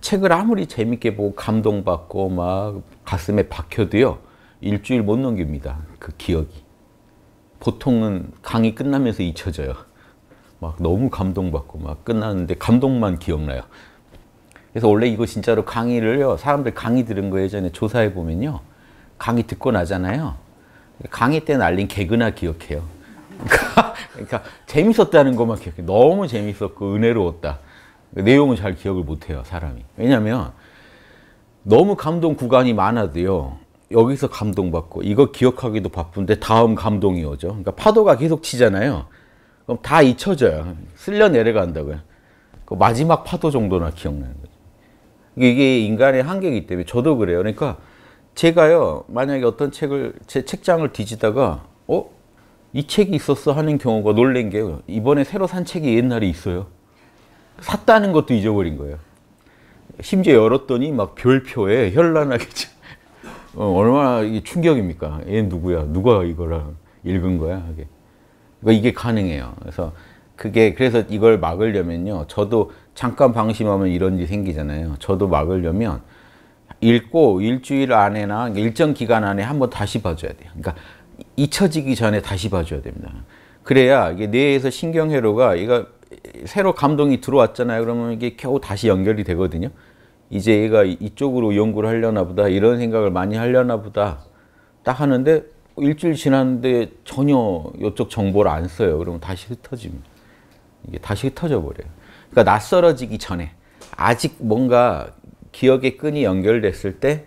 책을 아무리 재밌게 보고 감동받고 막 가슴에 박혀도요 일주일 못 넘깁니다 그 기억이 보통은 강의 끝나면서 잊혀져요 막 너무 감동받고 막 끝나는데 감동만 기억나요 그래서 원래 이거 진짜로 강의를요 사람들 강의 들은 거 예전에 조사해 보면요 강의 듣고 나잖아요 강의 때 날린 개그나 기억해요 그러니까, 그러니까 재밌었다는 것만 기억해 너무 재밌었고 은혜로웠다 내용은 잘 기억을 못해요 사람이 왜냐면 너무 감동 구간이 많아도요 여기서 감동받고 이거 기억하기도 바쁜데 다음 감동이 오죠 그러니까 파도가 계속 치잖아요 그럼 다 잊혀져요 쓸려 내려간다고요 그 마지막 파도 정도나 기억나는 거죠 이게 인간의 한계이기 때문에 저도 그래요 그러니까 제가요 만약에 어떤 책을 제 책장을 뒤지다가 어? 이 책이 있었어 하는 경우가 놀란 게 이번에 새로 산 책이 옛날에 있어요 샀다는 것도 잊어버린 거예요. 심지어 열었더니 막 별표에 현란하게 어, 얼마나 이게 충격입니까? 얘 누구야? 누가 이거를 읽은 거야? 이게. 그러니까 이게 가능해요. 그래서 그게 그래서 이걸 막으려면요. 저도 잠깐 방심하면 이런 일이 생기잖아요. 저도 막으려면 읽고 일주일 안에나 그러니까 일정 기간 안에 한번 다시 봐줘야 돼요. 그러니까 잊혀지기 전에 다시 봐줘야 됩니다. 그래야 이게 뇌에서 신경회로가 얘가 새로 감동이 들어왔잖아요. 그러면 이게 겨우 다시 연결이 되거든요. 이제 얘가 이쪽으로 연구를 하려나 보다 이런 생각을 많이 하려나 보다 딱 하는데 일주일 지났는데 전혀 이쪽 정보를 안 써요. 그러면 다시 흩어집니다. 이게 다시 흩어져 버려요. 그러니까 낯설어지기 전에 아직 뭔가 기억의 끈이 연결됐을 때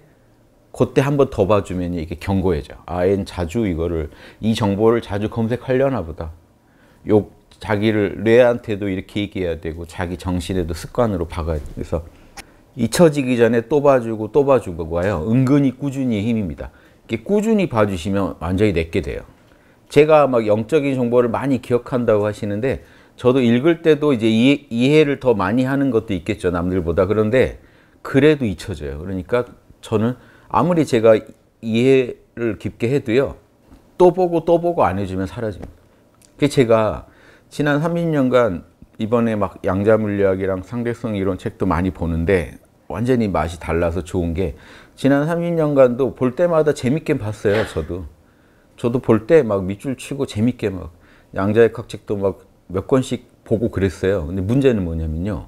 그때 한 번 더 봐주면 이게 경고해져. 아, 얘는 자주 이거를 이 정보를 자주 검색하려나 보다. 요 자기를 뇌한테도 이렇게 얘기해야 되고 자기 정신에도 습관으로 박아야 돼 그래서 잊혀지기 전에 또 봐주고 또 봐주고가요. 은근히 꾸준히 힘입니다. 이렇게 꾸준히 봐주시면 완전히 내게 돼요. 제가 막 영적인 정보를 많이 기억한다고 하시는데 저도 읽을 때도 이제 이해, 를더 많이 하는 것도 있겠죠. 남들보다. 그런데 그래도 잊혀져요. 그러니까 저는 아무리 제가 이해를 깊게 해도요. 또 보고 또 보고 안 해주면 사라집니다. 그 제가 지난 30년간 이번에 막 양자 물리학이랑 상대성 이론 책도 많이 보는데 완전히 맛이 달라서 좋은 게 지난 30년간도 볼 때마다 재밌게 봤어요, 저도. 저도 볼 때 막 밑줄 치고 재밌게 막 양자역학 책도 막 몇 권씩 보고 그랬어요. 근데 문제는 뭐냐면요.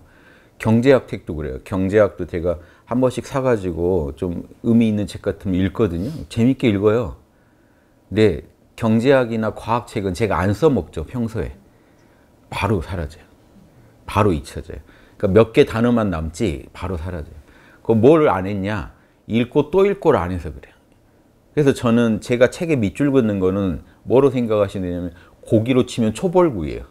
경제학 책도 그래요. 경제학도 제가 한 번씩 사가지고 좀 의미 있는 책 같으면 읽거든요. 재밌게 읽어요. 근데 경제학이나 과학책은 제가 안 써먹죠, 평소에. 바로 사라져요. 바로 잊혀져요. 그러니까 몇 개 단어만 남지 바로 사라져요. 그뭘안 했냐? 읽고 또 읽고를 안 해서 그래요. 그래서 저는 제가 책에 밑줄 긋는 거는 뭐로 생각하시냐면 고기로 치면 초벌구예요.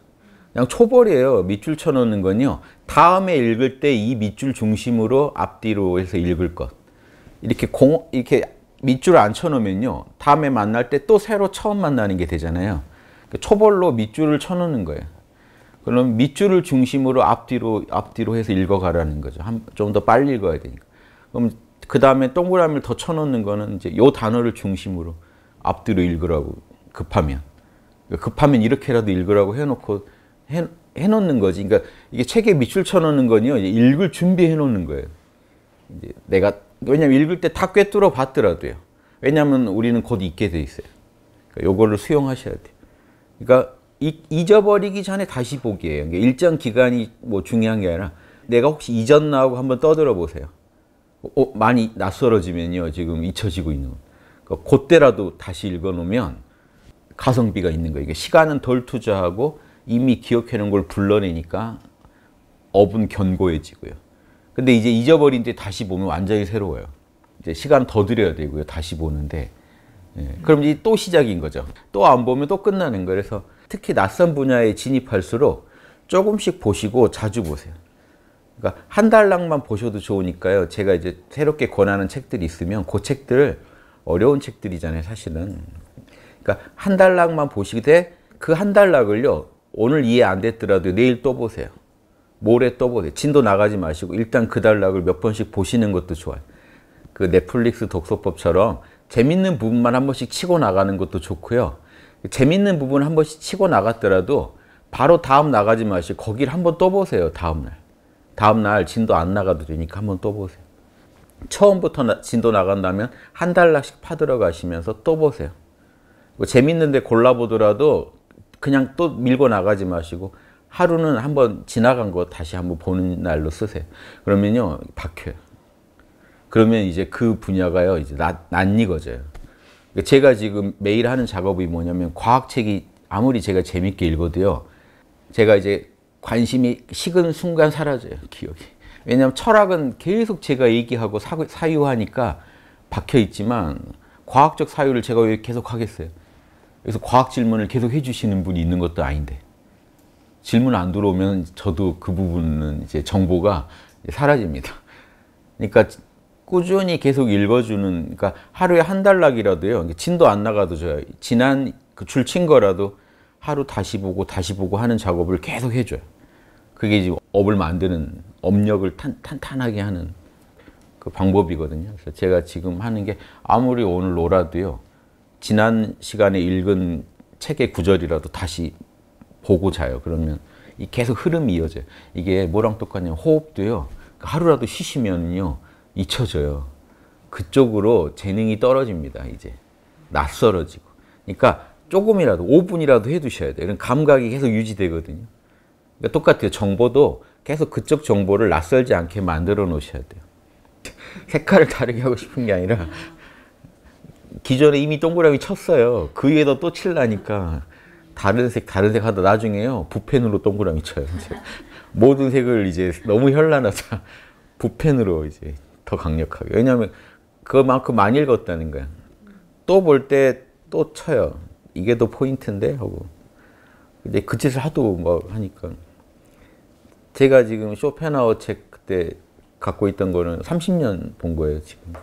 그냥 초벌이에요. 밑줄 쳐놓는 건요. 다음에 읽을 때 이 밑줄 중심으로 앞뒤로 해서 읽을 것. 이렇게 공, 이렇게 밑줄 안 쳐놓으면요. 다음에 만날 때 또 새로 처음 만나는 게 되잖아요. 그러니까 초벌로 밑줄을 쳐놓는 거예요. 그럼 밑줄을 중심으로 앞뒤로 앞뒤로 해서 읽어가라는 거죠. 좀 더 빨리 읽어야 되니까. 그럼 그 다음에 동그라미를 더 쳐놓는 거는 이제 요 단어를 중심으로 앞뒤로 읽으라고 급하면 그러니까 급하면 이렇게라도 읽으라고 해놓고 해, 해놓는 거지. 그러니까 이게 책에 밑줄 쳐놓는 건요 읽을 준비해놓는 거예요. 이제 내가 왜냐면 읽을 때 다 꿰뚫어 봤더라도요. 왜냐면 우리는 곧 읽게 돼 있어요. 그러니까 요거를 수용하셔야 돼요. 그러니까 잊어버리기 전에 다시 보기예요. 그러니까 일정 기간이 뭐 중요한 게 아니라 내가 혹시 잊었나 하고 한번 떠들어 보세요. 어, 많이 낯설어지면요. 지금 잊혀지고 있는. 그러니까 그때라도 다시 읽어놓으면 가성비가 있는 거예요. 그러니까 시간은 덜 투자하고 이미 기억해놓은 걸 불러내니까 업은 견고해지고요. 근데 이제 잊어버린 데 다시 보면 완전히 새로워요. 이제 시간 더 들여야 되고요. 다시 보는데. 예. 그럼 이제 또 시작인 거죠. 또 안 보면 또 끝나는 거예요. 그래서 특히 낯선 분야에 진입할수록 조금씩 보시고 자주 보세요. 그러니까 한 달랑만 보셔도 좋으니까요. 제가 이제 새롭게 권하는 책들이 있으면 그 책들 어려운 책들이잖아요, 사실은. 그러니까 한 달랑만 보시되 그한 달락을요. 오늘 이해 안 됐더라도 내일 또 보세요. 모레 또 보세요. 진도 나가지 마시고 일단 그 달락을 몇 번씩 보시는 것도 좋아요. 그 넷플릭스 독서법처럼 재밌는 부분만 한 번씩 치고 나가는 것도 좋고요. 재밌는 부분 을한 번씩 치고 나갔더라도 바로 다음 나가지 마시고 거기를 한번또보세요 다음날. 다음날 진도 안 나가도 되니까 한번또보세요 처음부터 나, 진도 나간다면 한 달락씩 파들어가시면서 또보세요뭐 재밌는데 골라보더라도 그냥 또 밀고 나가지 마시고 하루는 한 번 지나간 거 다시 한 번 보는 날로 쓰세요. 그러면요, 박혀요. 그러면 이제 그 분야가요, 이제 낯, 낯익어져요. 그러니까 제가 지금 매일 하는 작업이 뭐냐면 과학책이 아무리 제가 재밌게 읽어도요. 제가 이제 관심이 식은 순간 사라져요. 기억이. 왜냐하면 철학은 계속 제가 얘기하고 사유하니까 박혀있지만 과학적 사유를 제가 왜 계속 하겠어요. 그래서 과학 질문을 계속 해주시는 분이 있는 것도 아닌데 질문 안 들어오면 저도 그 부분은 이제 정보가 사라집니다. 그러니까 꾸준히 계속 읽어주는 그러니까 하루에 한 달락이라도요. 진도 안 나가도 저 지난 그 줄친 거라도 하루 다시 보고 다시 보고 하는 작업을 계속 해줘요. 그게 이제 업을 만드는 업력을 탄, 탄탄하게 하는 그 방법이거든요. 그래서 제가 지금 하는 게 아무리 오늘 놀아도요. 지난 시간에 읽은 책의 구절이라도 다시 보고 자요. 그러면 계속 흐름이 이어져요. 이게 뭐랑 똑같냐면 호흡도요. 하루라도 쉬시면요. 잊혀져요. 그쪽으로 재능이 떨어집니다. 이제 낯설어지고. 그러니까 조금이라도 5분이라도 해두셔야 돼요. 이런 감각이 계속 유지되거든요. 그러니까 똑같아요. 정보도 계속 그쪽 정보를 낯설지 않게 만들어 놓으셔야 돼요. 색깔을 다르게 하고 싶은 게 아니라 기존에 이미 동그라미 쳤어요. 그 위에다 또 칠라니까 다른 색 다른 색 하다 나중에요 부펜으로 동그라미 쳐요. 모든 색을 이제 너무 현란하다 부펜으로 이제 더 강력하게. 왜냐하면 그만큼 많이 읽었다는 거야. 또 볼 때 또 쳐요. 이게 더 포인트인데 하고. 근데 그 짓을 하도 막 뭐 하니까. 제가 지금 쇼펜하워 책 그때 갖고 있던 거는 30년 본 거예요, 지금.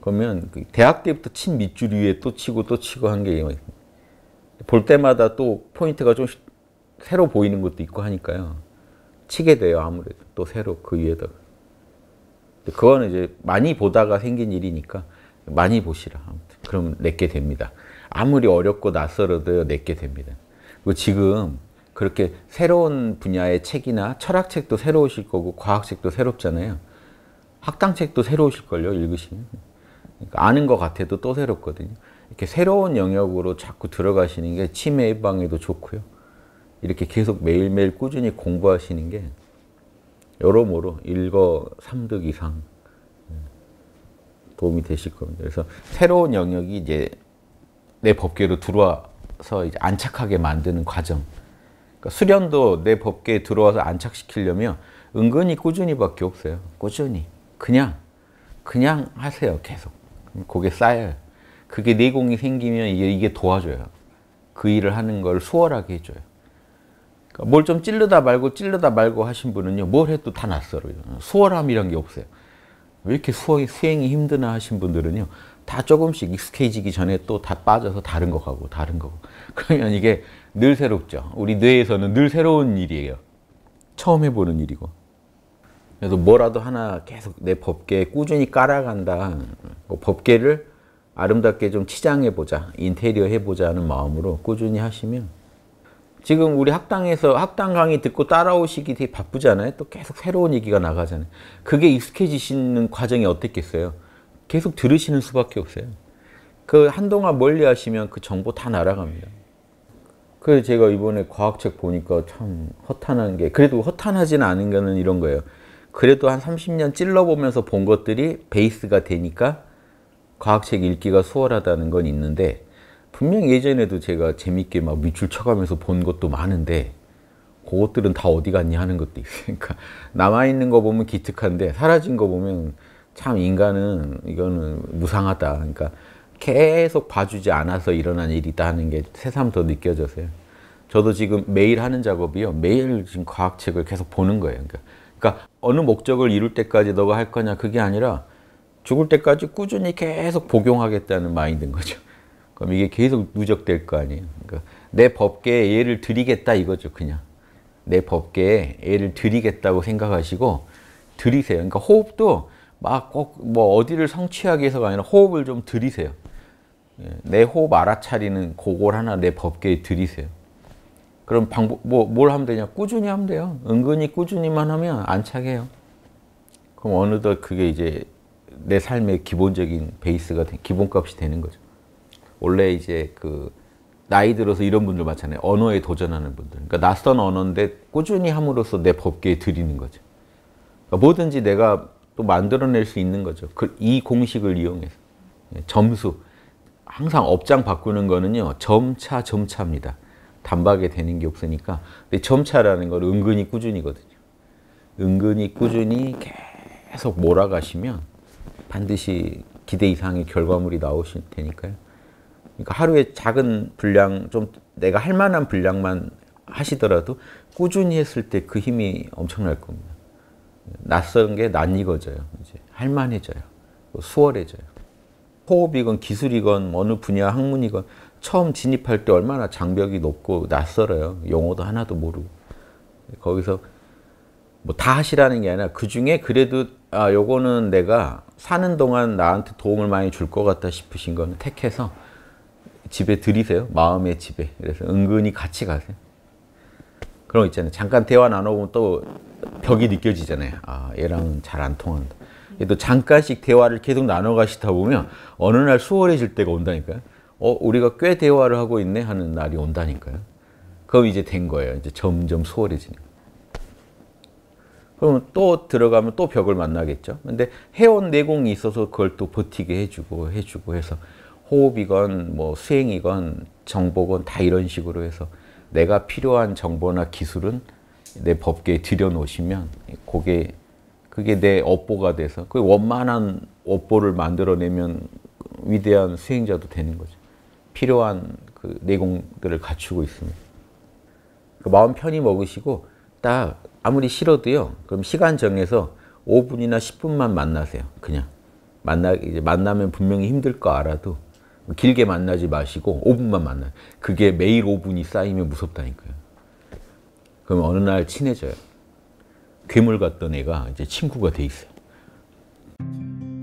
그러면 그 대학 때부터 친 밑줄 위에 또 치고 또 치고 한 게 볼 때마다 또 포인트가 좀 새로 보이는 것도 있고 하니까요. 치게 돼요, 아무래도. 또 새로 그 위에다가. 그거는 이제 많이 보다가 생긴 일이니까 많이 보시라. 아무튼 그럼 내게 됩니다. 아무리 어렵고 낯설어도 내게 됩니다. 그리고 지금 그렇게 새로운 분야의 책이나 철학책도 새로우실 거고 과학책도 새롭잖아요. 학당책도 새로우실걸요, 읽으시면. 그러니까 아는 것 같아도 또 새롭거든요. 이렇게 새로운 영역으로 자꾸 들어가시는 게 치매 예방에도 좋고요. 이렇게 계속 매일매일 꾸준히 공부하시는 게 여러모로 일거 3득 이상 음, 도움이 되실 겁니다. 그래서 새로운 영역이 이제 내 법계로 들어와서 이제 안착하게 만드는 과정. 그러니까 수련도 내 법계에 들어와서 안착시키려면 은근히 꾸준히밖에 없어요. 꾸준히. 그냥, 그냥 하세요. 계속. 그게 쌓여요. 그게 내공이 생기면 이게, 이게 도와줘요. 그 일을 하는 걸 수월하게 해줘요. 뭘좀 찌르다 말고 찔르다 말고 하신 분은요. 뭘 해도 다 낯설어요. 수월함이란 게 없어요. 왜 이렇게 수행 수행이 힘드나 하신 분들은요. 다 조금씩 익숙해지기 전에 또 다 빠져서 다른 거 가고 다른 거고 그러면 이게 늘 새롭죠. 우리 뇌에서는 늘 새로운 일이에요. 처음 해보는 일이고. 그래서 뭐라도 하나 계속 내 법계 꾸준히 깔아간다. 그 법계를 아름답게 좀 치장해보자. 인테리어 해보자는 마음으로 꾸준히 하시면 지금 우리 학당에서 학당 강의 듣고 따라오시기 되게 바쁘잖아요. 또 계속 새로운 얘기가 나가잖아요. 그게 익숙해지시는 과정이 어떻겠어요? 계속 들으시는 수밖에 없어요. 그 한동안 멀리 하시면 그 정보 다 날아갑니다. 그래서 제가 이번에 과학책 보니까 참 허탄한 게 그래도 허탄하진 않은 거는 이런 거예요. 그래도 한 30년 찔러보면서 본 것들이 베이스가 되니까 과학책 읽기가 수월하다는 건 있는데 분명 예전에도 제가 재밌게 막 밑줄 쳐가면서 본 것도 많은데 그것들은 다 어디 갔니 하는 것도 있으니까 그러니까 남아있는 거 보면 기특한데 사라진 거 보면 참 인간은 이거는 무상하다 그러니까 계속 봐주지 않아서 일어난 일이다 하는 게 새삼 더 느껴져서요 저도 지금 매일 하는 작업이요 매일 지금 과학책을 계속 보는 거예요 그러니까, 그러니까 어느 목적을 이룰 때까지 너가 할 거냐 그게 아니라 죽을 때까지 꾸준히 계속 복용하겠다는 마인드인 거죠 그럼 이게 계속 누적될 거 아니에요. 그러니까 내 법계에 예를 드리겠다 이거죠, 그냥. 내 법계에 예를 드리겠다고 생각하시고 들이세요. 그러니까 호흡도 막 꼭 뭐 어디를 성취하기 위해서가 아니라 호흡을 좀 들이세요. 예, 내 호흡 알아차리는 고걸 하나 내 법계에 들이세요. 그럼 방법 뭐 뭘 하면 되냐? 꾸준히 하면 돼요. 은근히 꾸준히만 하면 안 차게요. 그럼 어느덧 그게 이제 내 삶의 기본적인 베이스가 기본값이 되는 거죠. 원래 이제 그 나이 들어서 이런 분들 많잖아요. 언어에 도전하는 분들. 그러니까 낯선 언어인데 꾸준히 함으로써 내 법계에 들이는 거죠. 그러니까 뭐든지 내가 또 만들어낼 수 있는 거죠. 그, 이 공식을 이용해서. 예, 점수. 항상 업장 바꾸는 거는요. 점차 점차입니다. 단박에 되는 게 없으니까. 근데 점차라는 건 은근히 꾸준이거든요. 은근히 꾸준히 계속 몰아가시면 반드시 기대 이상의 결과물이 나오실 테니까요. 그러니까 하루에 작은 분량 좀 내가 할 만한 분량만 하시더라도 꾸준히 했을 때 그 힘이 엄청날 겁니다. 낯선 게 낯익어져요. 이제 할만해져요. 뭐 수월해져요. 호흡이건 기술이건 어느 분야 학문이건 처음 진입할 때 얼마나 장벽이 높고 낯설어요. 용어도 하나도 모르고. 거기서 뭐 다 하시라는 게 아니라 그 중에 그래도 아 요거는 내가 사는 동안 나한테 도움을 많이 줄 것 같다 싶으신 거는 택해서 집에 들이세요. 마음의 집에. 그래서 은근히 같이 가세요. 그런 있잖아요. 잠깐 대화 나눠보면 또 벽이 느껴지잖아요. 아, 얘랑잘 안 통한다. 또 잠깐씩 대화를 계속 나눠 가시다 보면 어느 날 수월해질 때가 온다니까요. 어, 우리가 꽤 대화를 하고 있네 하는 날이 온다니까요. 그럼 이제 된 거예요. 이제 점점 수월해지는 그러면 또 들어가면 또 벽을 만나겠죠. 근데 해온 내공이 있어서 그걸 또 버티게 해주고 해주고 해서 호흡이건 뭐 수행이건 정보건 다 이런 식으로 해서 내가 필요한 정보나 기술은 내 법계에 들여놓으시면 그게 그게 내 업보가 돼서 그 원만한 업보를 만들어내면 위대한 수행자도 되는 거죠. 필요한 그 내공들을 갖추고 있습니다. 그 마음 편히 먹으시고 딱 아무리 싫어도요. 그럼 시간 정해서 5분이나 10분만 만나세요. 그냥 만나 이제 만나면 분명히 힘들 거 알아도 길게 만나지 마시고 5분만 만나요. 그게 매일 5분이 쌓이면 무섭다니까요. 그럼 어느 날 친해져요. 괴물 같던 애가 이제 친구가 돼 있어요.